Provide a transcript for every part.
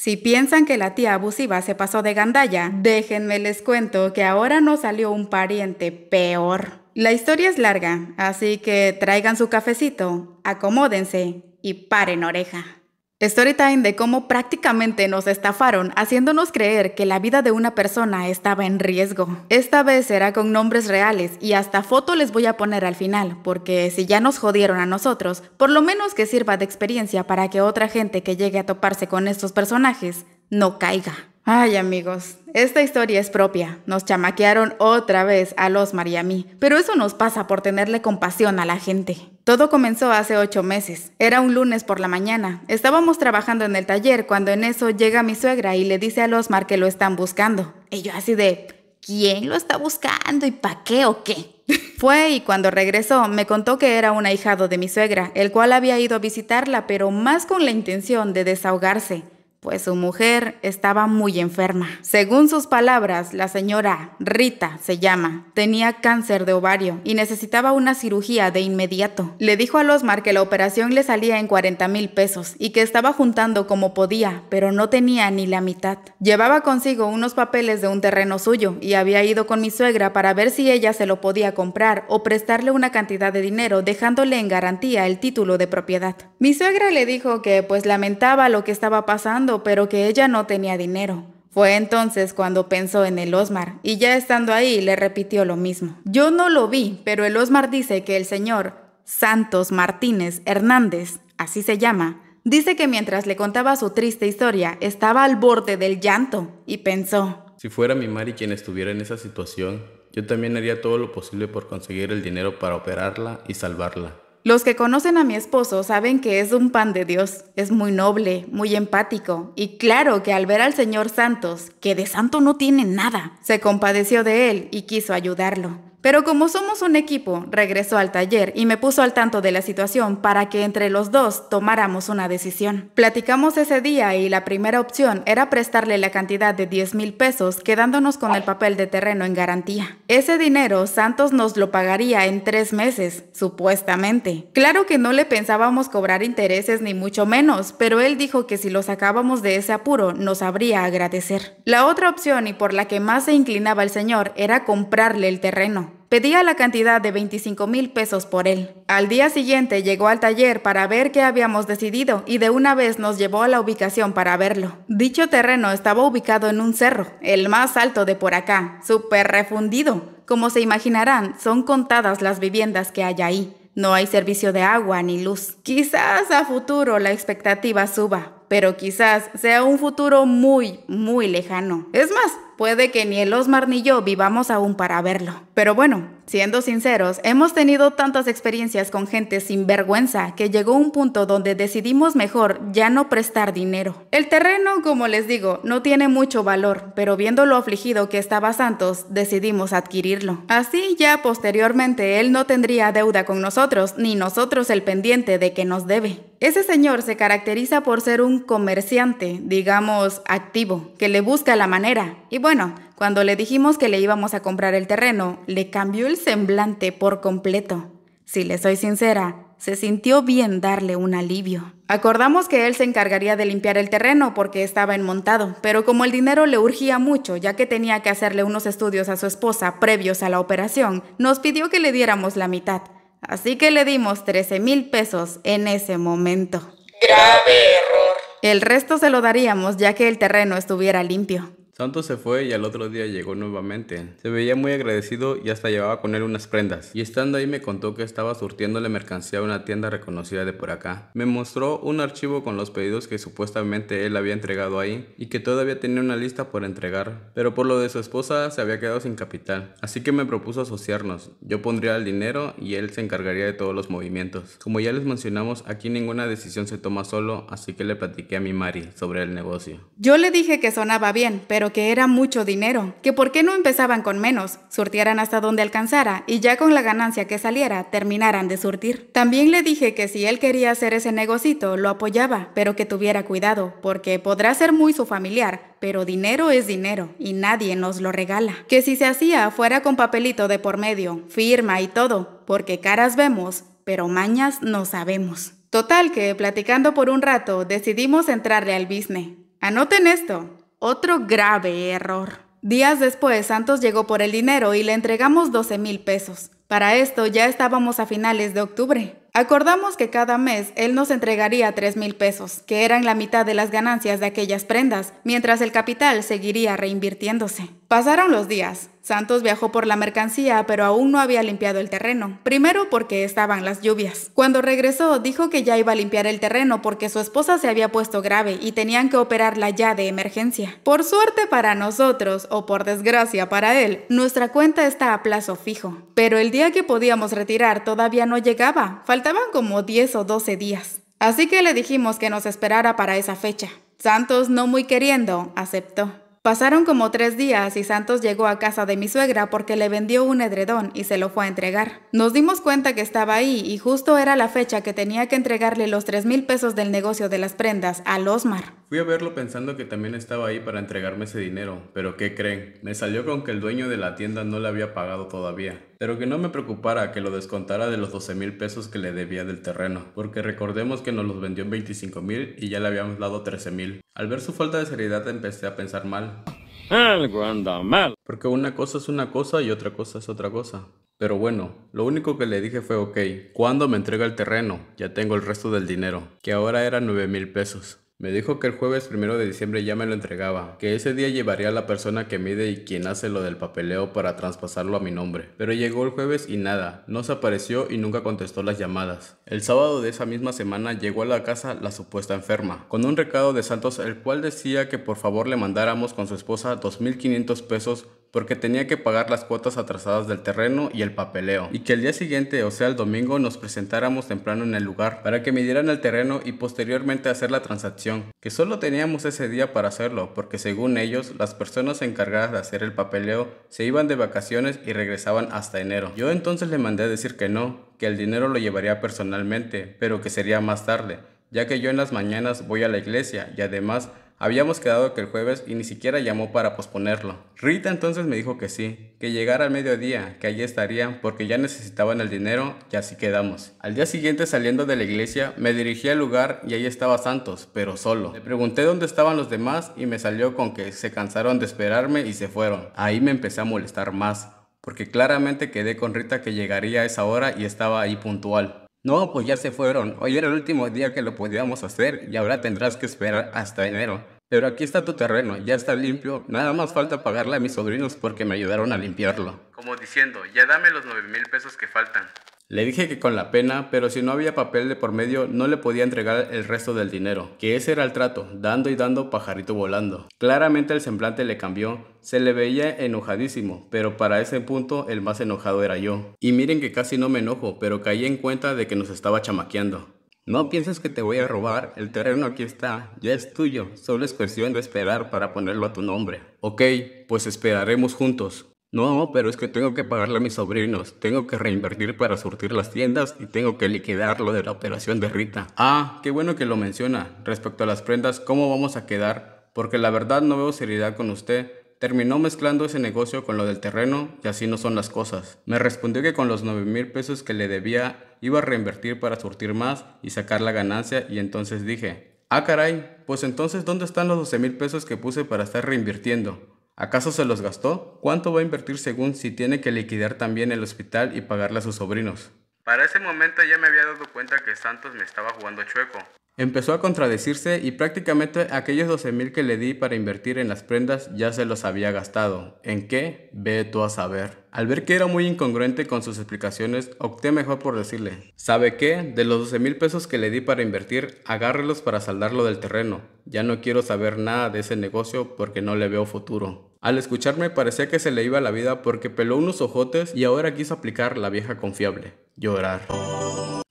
Si piensan que la tía abusiva se pasó de gandalla, déjenme les cuento que ahora no salió un pariente peor. La historia es larga, así que traigan su cafecito, acomódense y paren oreja. Storytime de cómo prácticamente nos estafaron haciéndonos creer que la vida de una persona estaba en riesgo. Esta vez será con nombres reales y hasta foto les voy a poner al final, porque si ya nos jodieron a nosotros, por lo menos que sirva de experiencia para que otra gente que llegue a toparse con estos personajes no caiga. Ay amigos, esta historia es propia. Nos chamaquearon otra vez a los mí. pero eso nos pasa por tenerle compasión a la gente. Todo comenzó hace ocho meses. Era un lunes por la mañana. Estábamos trabajando en el taller cuando en eso llega mi suegra y le dice a los que lo están buscando. Y yo así de, ¿quién lo está buscando y para qué o qué? Fue y cuando regresó me contó que era un ahijado de mi suegra, el cual había ido a visitarla pero más con la intención de desahogarse pues su mujer estaba muy enferma. Según sus palabras, la señora Rita se llama, tenía cáncer de ovario y necesitaba una cirugía de inmediato. Le dijo a Osmar que la operación le salía en 40 mil pesos y que estaba juntando como podía, pero no tenía ni la mitad. Llevaba consigo unos papeles de un terreno suyo y había ido con mi suegra para ver si ella se lo podía comprar o prestarle una cantidad de dinero dejándole en garantía el título de propiedad. Mi suegra le dijo que pues lamentaba lo que estaba pasando pero que ella no tenía dinero. Fue entonces cuando pensó en el Osmar, y ya estando ahí le repitió lo mismo. Yo no lo vi, pero el Osmar dice que el señor Santos Martínez Hernández, así se llama, dice que mientras le contaba su triste historia estaba al borde del llanto y pensó, si fuera mi Mari quien estuviera en esa situación, yo también haría todo lo posible por conseguir el dinero para operarla y salvarla. Los que conocen a mi esposo saben que es un pan de Dios, es muy noble, muy empático, y claro que al ver al señor Santos, que de santo no tiene nada, se compadeció de él y quiso ayudarlo. Pero como somos un equipo, regresó al taller y me puso al tanto de la situación para que entre los dos tomáramos una decisión. Platicamos ese día y la primera opción era prestarle la cantidad de 10 mil pesos quedándonos con el papel de terreno en garantía. Ese dinero Santos nos lo pagaría en tres meses, supuestamente. Claro que no le pensábamos cobrar intereses ni mucho menos, pero él dijo que si lo sacábamos de ese apuro nos habría agradecer. La otra opción y por la que más se inclinaba el señor era comprarle el terreno Pedía la cantidad de 25 mil pesos por él. Al día siguiente llegó al taller para ver qué habíamos decidido y de una vez nos llevó a la ubicación para verlo. Dicho terreno estaba ubicado en un cerro, el más alto de por acá, súper refundido. Como se imaginarán, son contadas las viviendas que hay ahí. No hay servicio de agua ni luz. Quizás a futuro la expectativa suba, pero quizás sea un futuro muy, muy lejano. Es más, puede que ni el Osmar ni yo vivamos aún para verlo. Pero bueno, Siendo sinceros, hemos tenido tantas experiencias con gente sin vergüenza que llegó un punto donde decidimos mejor ya no prestar dinero. El terreno, como les digo, no tiene mucho valor, pero viendo lo afligido que estaba Santos, decidimos adquirirlo. Así ya posteriormente él no tendría deuda con nosotros, ni nosotros el pendiente de que nos debe. Ese señor se caracteriza por ser un comerciante, digamos, activo, que le busca la manera. Y bueno, cuando le dijimos que le íbamos a comprar el terreno, le cambió el semblante por completo. Si le soy sincera, se sintió bien darle un alivio. Acordamos que él se encargaría de limpiar el terreno porque estaba enmontado, pero como el dinero le urgía mucho, ya que tenía que hacerle unos estudios a su esposa previos a la operación, nos pidió que le diéramos la mitad. Así que le dimos 13 mil pesos en ese momento. Grave error. El resto se lo daríamos ya que el terreno estuviera limpio. Santos se fue y al otro día llegó nuevamente. Se veía muy agradecido y hasta llevaba con él unas prendas. Y estando ahí me contó que estaba surtiéndole mercancía a una tienda reconocida de por acá. Me mostró un archivo con los pedidos que supuestamente él había entregado ahí y que todavía tenía una lista por entregar. Pero por lo de su esposa se había quedado sin capital. Así que me propuso asociarnos. Yo pondría el dinero y él se encargaría de todos los movimientos. Como ya les mencionamos, aquí ninguna decisión se toma solo, así que le platiqué a mi Mari sobre el negocio. Yo le dije que sonaba bien, pero que era mucho dinero, que por qué no empezaban con menos, surtieran hasta donde alcanzara y ya con la ganancia que saliera terminaran de surtir. También le dije que si él quería hacer ese negocito, lo apoyaba, pero que tuviera cuidado, porque podrá ser muy su familiar, pero dinero es dinero y nadie nos lo regala. Que si se hacía fuera con papelito de por medio, firma y todo, porque caras vemos, pero mañas no sabemos. Total que, platicando por un rato, decidimos entrarle al business. Anoten esto, otro grave error. Días después, Santos llegó por el dinero y le entregamos 12 mil pesos. Para esto ya estábamos a finales de octubre. Acordamos que cada mes él nos entregaría 3 mil pesos, que eran la mitad de las ganancias de aquellas prendas, mientras el capital seguiría reinvirtiéndose. Pasaron los días. Santos viajó por la mercancía, pero aún no había limpiado el terreno, primero porque estaban las lluvias. Cuando regresó, dijo que ya iba a limpiar el terreno porque su esposa se había puesto grave y tenían que operarla ya de emergencia. Por suerte para nosotros, o por desgracia para él, nuestra cuenta está a plazo fijo, pero el día que podíamos retirar todavía no llegaba, faltaban como 10 o 12 días. Así que le dijimos que nos esperara para esa fecha. Santos, no muy queriendo, aceptó. Pasaron como tres días y Santos llegó a casa de mi suegra porque le vendió un edredón y se lo fue a entregar. Nos dimos cuenta que estaba ahí y justo era la fecha que tenía que entregarle los tres mil pesos del negocio de las prendas al Osmar. Fui a verlo pensando que también estaba ahí para entregarme ese dinero, pero ¿qué creen? Me salió con que el dueño de la tienda no le había pagado todavía, pero que no me preocupara que lo descontara de los 12 mil pesos que le debía del terreno, porque recordemos que nos los vendió en 25 mil y ya le habíamos dado 13 mil. Al ver su falta de seriedad empecé a pensar mal. Algo anda mal. Porque una cosa es una cosa y otra cosa es otra cosa. Pero bueno, lo único que le dije fue ok, cuando me entrega el terreno? Ya tengo el resto del dinero, que ahora era 9 mil pesos. Me dijo que el jueves primero de diciembre ya me lo entregaba, que ese día llevaría la persona que mide y quien hace lo del papeleo para traspasarlo a mi nombre. Pero llegó el jueves y nada, no se apareció y nunca contestó las llamadas. El sábado de esa misma semana llegó a la casa la supuesta enferma, con un recado de Santos el cual decía que por favor le mandáramos con su esposa 2.500 pesos porque tenía que pagar las cuotas atrasadas del terreno y el papeleo, y que el día siguiente, o sea el domingo, nos presentáramos temprano en el lugar para que midieran el terreno y posteriormente hacer la transacción, que solo teníamos ese día para hacerlo, porque según ellos, las personas encargadas de hacer el papeleo se iban de vacaciones y regresaban hasta enero. Yo entonces le mandé a decir que no, que el dinero lo llevaría personalmente, pero que sería más tarde, ya que yo en las mañanas voy a la iglesia y además Habíamos quedado que el jueves y ni siquiera llamó para posponerlo. Rita entonces me dijo que sí, que llegara al mediodía, que allí estaría porque ya necesitaban el dinero y así quedamos. Al día siguiente saliendo de la iglesia me dirigí al lugar y ahí estaba Santos, pero solo. Le pregunté dónde estaban los demás y me salió con que se cansaron de esperarme y se fueron. Ahí me empecé a molestar más porque claramente quedé con Rita que llegaría a esa hora y estaba ahí puntual. No, pues ya se fueron. Hoy era el último día que lo podíamos hacer y ahora tendrás que esperar hasta enero. Pero aquí está tu terreno, ya está limpio. Nada más falta pagarle a mis sobrinos porque me ayudaron a limpiarlo. Como diciendo, ya dame los nueve mil pesos que faltan. Le dije que con la pena, pero si no había papel de por medio no le podía entregar el resto del dinero, que ese era el trato, dando y dando pajarito volando. Claramente el semblante le cambió, se le veía enojadísimo, pero para ese punto el más enojado era yo. Y miren que casi no me enojo, pero caí en cuenta de que nos estaba chamaqueando. No pienses que te voy a robar, el terreno aquí está, ya es tuyo, solo es cuestión de esperar para ponerlo a tu nombre. Ok, pues esperaremos juntos. No, pero es que tengo que pagarle a mis sobrinos, tengo que reinvertir para surtir las tiendas y tengo que liquidar lo de la operación de Rita. Ah, qué bueno que lo menciona. Respecto a las prendas, ¿cómo vamos a quedar? Porque la verdad no veo seriedad con usted. Terminó mezclando ese negocio con lo del terreno y así no son las cosas. Me respondió que con los 9 mil pesos que le debía iba a reinvertir para surtir más y sacar la ganancia y entonces dije, ah caray, pues entonces ¿dónde están los 12 mil pesos que puse para estar reinvirtiendo? ¿Acaso se los gastó? ¿Cuánto va a invertir según si tiene que liquidar también el hospital y pagarle a sus sobrinos? Para ese momento ya me había dado cuenta que Santos me estaba jugando chueco. Empezó a contradecirse y prácticamente aquellos 12 mil que le di para invertir en las prendas ya se los había gastado. ¿En qué? Ve tú a saber. Al ver que era muy incongruente con sus explicaciones, opté mejor por decirle, ¿sabe qué? De los 12 mil pesos que le di para invertir, agárrelos para saldarlo del terreno. Ya no quiero saber nada de ese negocio porque no le veo futuro. Al escucharme parecía que se le iba la vida porque peló unos ojotes y ahora quiso aplicar la vieja confiable, llorar.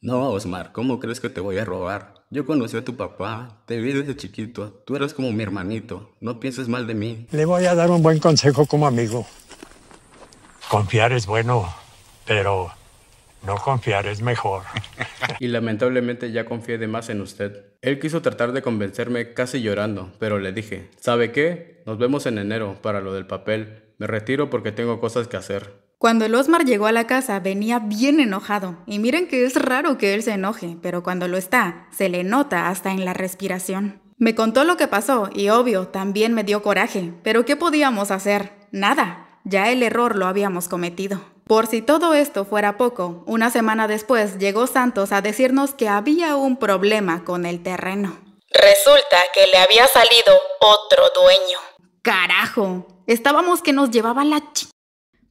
No, Osmar, ¿cómo crees que te voy a robar? Yo conocí a tu papá, te vi desde chiquito, tú eras como mi hermanito, no pienses mal de mí. Le voy a dar un buen consejo como amigo. Confiar es bueno, pero no confiar es mejor. y lamentablemente ya confié de más en usted. Él quiso tratar de convencerme casi llorando, pero le dije, ¿sabe qué? Nos vemos en enero para lo del papel. Me retiro porque tengo cosas que hacer. Cuando el Osmar llegó a la casa venía bien enojado, y miren que es raro que él se enoje, pero cuando lo está, se le nota hasta en la respiración. Me contó lo que pasó, y obvio, también me dio coraje, pero ¿qué podíamos hacer? Nada, ya el error lo habíamos cometido. Por si todo esto fuera poco, una semana después llegó Santos a decirnos que había un problema con el terreno. Resulta que le había salido otro dueño. Carajo, estábamos que nos llevaba la ch...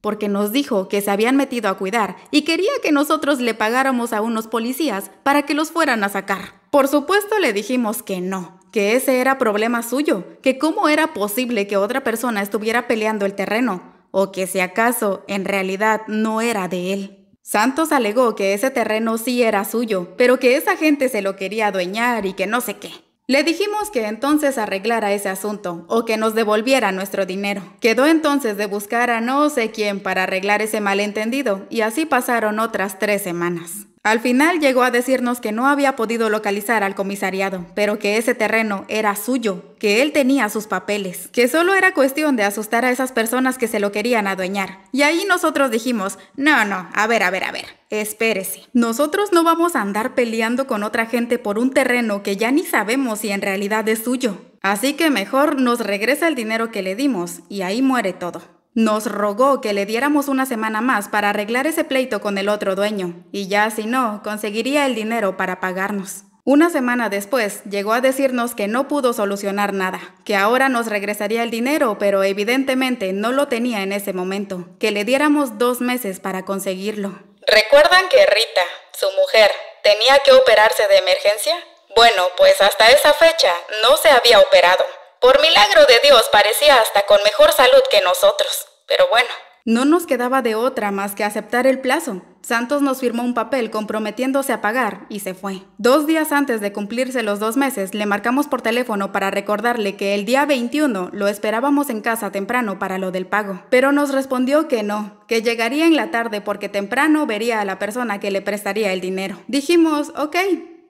porque nos dijo que se habían metido a cuidar y quería que nosotros le pagáramos a unos policías para que los fueran a sacar. Por supuesto le dijimos que no, que ese era problema suyo, que cómo era posible que otra persona estuviera peleando el terreno, o que si acaso en realidad no era de él. Santos alegó que ese terreno sí era suyo, pero que esa gente se lo quería adueñar y que no sé qué. Le dijimos que entonces arreglara ese asunto o que nos devolviera nuestro dinero. Quedó entonces de buscar a no sé quién para arreglar ese malentendido y así pasaron otras tres semanas. Al final llegó a decirnos que no había podido localizar al comisariado, pero que ese terreno era suyo, que él tenía sus papeles, que solo era cuestión de asustar a esas personas que se lo querían adueñar. Y ahí nosotros dijimos, no, no, a ver, a ver, a ver, espérese. Nosotros no vamos a andar peleando con otra gente por un terreno que ya ni sabemos si en realidad es suyo. Así que mejor nos regresa el dinero que le dimos y ahí muere todo. Nos rogó que le diéramos una semana más para arreglar ese pleito con el otro dueño, y ya si no, conseguiría el dinero para pagarnos. Una semana después, llegó a decirnos que no pudo solucionar nada, que ahora nos regresaría el dinero, pero evidentemente no lo tenía en ese momento, que le diéramos dos meses para conseguirlo. ¿Recuerdan que Rita, su mujer, tenía que operarse de emergencia? Bueno, pues hasta esa fecha no se había operado. Por milagro de Dios parecía hasta con mejor salud que nosotros pero bueno. No nos quedaba de otra más que aceptar el plazo. Santos nos firmó un papel comprometiéndose a pagar y se fue. Dos días antes de cumplirse los dos meses, le marcamos por teléfono para recordarle que el día 21 lo esperábamos en casa temprano para lo del pago, pero nos respondió que no, que llegaría en la tarde porque temprano vería a la persona que le prestaría el dinero. Dijimos, ok,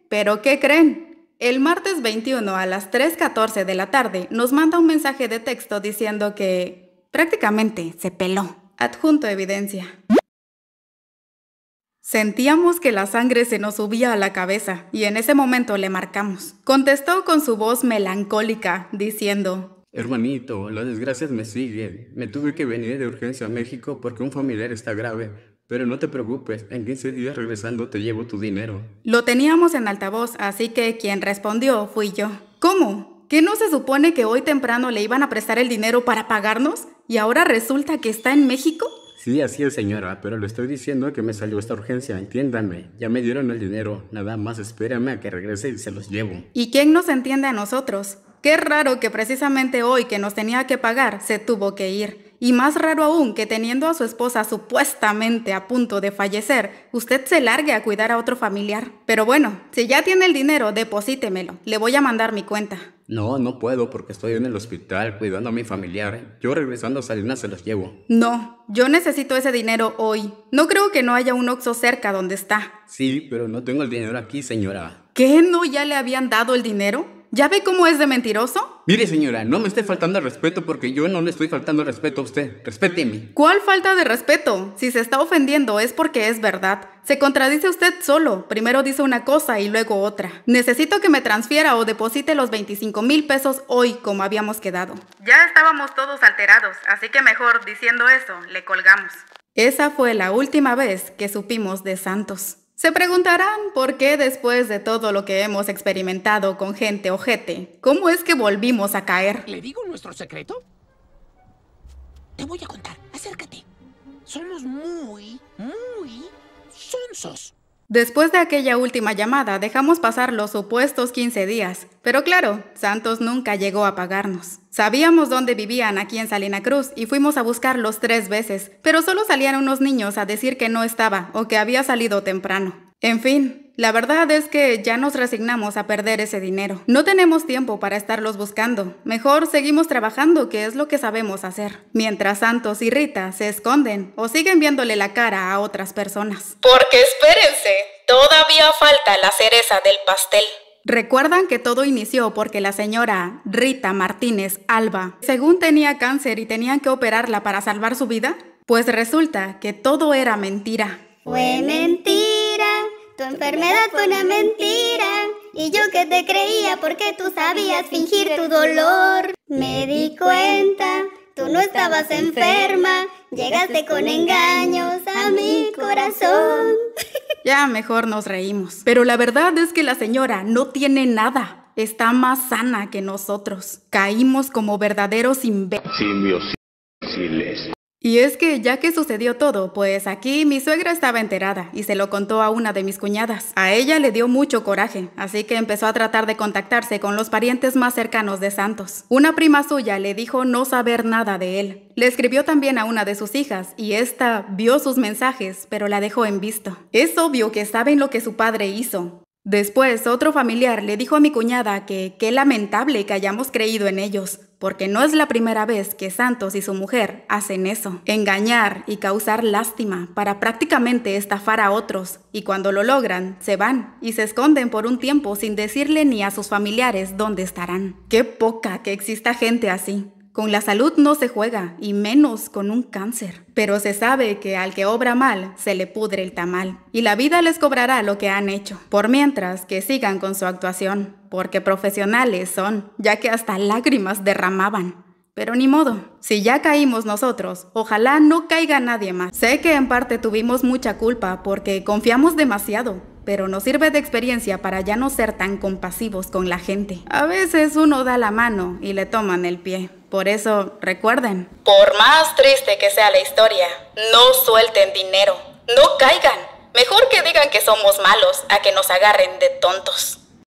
pero ¿qué creen? El martes 21 a las 3.14 de la tarde nos manda un mensaje de texto diciendo que Prácticamente se peló. Adjunto evidencia. Sentíamos que la sangre se nos subía a la cabeza y en ese momento le marcamos. Contestó con su voz melancólica, diciendo, Hermanito, las desgracias me siguen. Me tuve que venir de urgencia a México porque un familiar está grave. Pero no te preocupes, en 15 días regresando te llevo tu dinero. Lo teníamos en altavoz, así que quien respondió fui yo. ¿Cómo? ¿Que no se supone que hoy temprano le iban a prestar el dinero para pagarnos? ¿Y ahora resulta que está en México? Sí, así es, señora, pero le estoy diciendo que me salió esta urgencia, entiéndame. Ya me dieron el dinero, nada más espérame a que regrese y se los llevo. ¿Y quién nos entiende a nosotros? Qué raro que precisamente hoy que nos tenía que pagar, se tuvo que ir. Y más raro aún que teniendo a su esposa supuestamente a punto de fallecer, usted se largue a cuidar a otro familiar. Pero bueno, si ya tiene el dinero, deposítemelo. Le voy a mandar mi cuenta. No, no puedo porque estoy en el hospital cuidando a mi familiar. Yo regresando a Salinas se los llevo. No, yo necesito ese dinero hoy. No creo que no haya un Oxxo cerca donde está. Sí, pero no tengo el dinero aquí, señora. ¿Qué? ¿No ya le habían dado el dinero? ¿Ya ve cómo es de mentiroso? Mire, señora, no me esté faltando respeto porque yo no le estoy faltando respeto a usted. Respéteme. ¿Cuál falta de respeto? Si se está ofendiendo es porque es verdad. Se contradice usted solo. Primero dice una cosa y luego otra. Necesito que me transfiera o deposite los 25 mil pesos hoy, como habíamos quedado. Ya estábamos todos alterados, así que mejor diciendo eso, le colgamos. Esa fue la última vez que supimos de Santos. Se preguntarán por qué después de todo lo que hemos experimentado con gente o ojete, ¿cómo es que volvimos a caer? ¿Le digo nuestro secreto? Te voy a contar, acércate. Somos muy, muy sonsos. Después de aquella última llamada dejamos pasar los supuestos 15 días, pero claro, Santos nunca llegó a pagarnos. Sabíamos dónde vivían aquí en Salina Cruz y fuimos a buscarlos tres veces, pero solo salían unos niños a decir que no estaba o que había salido temprano. En fin, la verdad es que ya nos resignamos a perder ese dinero. No tenemos tiempo para estarlos buscando. Mejor seguimos trabajando, que es lo que sabemos hacer. Mientras Santos y Rita se esconden o siguen viéndole la cara a otras personas. Porque espérense, todavía falta la cereza del pastel. Recuerdan que todo inició porque la señora Rita Martínez Alba, según tenía cáncer y tenían que operarla para salvar su vida, pues resulta que todo era mentira. Fue mentira. Tu enfermedad fue una mentira. Y yo que te creía porque tú sabías fingir tu dolor. Me di cuenta, tú no estabas enferma. Llegaste con engaños a mi corazón. Ya mejor nos reímos. Pero la verdad es que la señora no tiene nada. Está más sana que nosotros. Caímos como verdaderos imbéciles. Y es que ya que sucedió todo, pues aquí mi suegra estaba enterada y se lo contó a una de mis cuñadas. A ella le dio mucho coraje, así que empezó a tratar de contactarse con los parientes más cercanos de Santos. Una prima suya le dijo no saber nada de él. Le escribió también a una de sus hijas y esta vio sus mensajes, pero la dejó en visto. Es obvio que saben lo que su padre hizo, Después, otro familiar le dijo a mi cuñada que qué lamentable que hayamos creído en ellos, porque no es la primera vez que Santos y su mujer hacen eso, engañar y causar lástima para prácticamente estafar a otros, y cuando lo logran, se van y se esconden por un tiempo sin decirle ni a sus familiares dónde estarán. Qué poca que exista gente así. Con la salud no se juega, y menos con un cáncer. Pero se sabe que al que obra mal, se le pudre el tamal. Y la vida les cobrará lo que han hecho, por mientras que sigan con su actuación, porque profesionales son, ya que hasta lágrimas derramaban. Pero ni modo, si ya caímos nosotros, ojalá no caiga nadie más. Sé que en parte tuvimos mucha culpa porque confiamos demasiado, pero nos sirve de experiencia para ya no ser tan compasivos con la gente. A veces uno da la mano y le toman el pie. Por eso, recuerden. Por más triste que sea la historia, no suelten dinero, no caigan. Mejor que digan que somos malos a que nos agarren de tontos.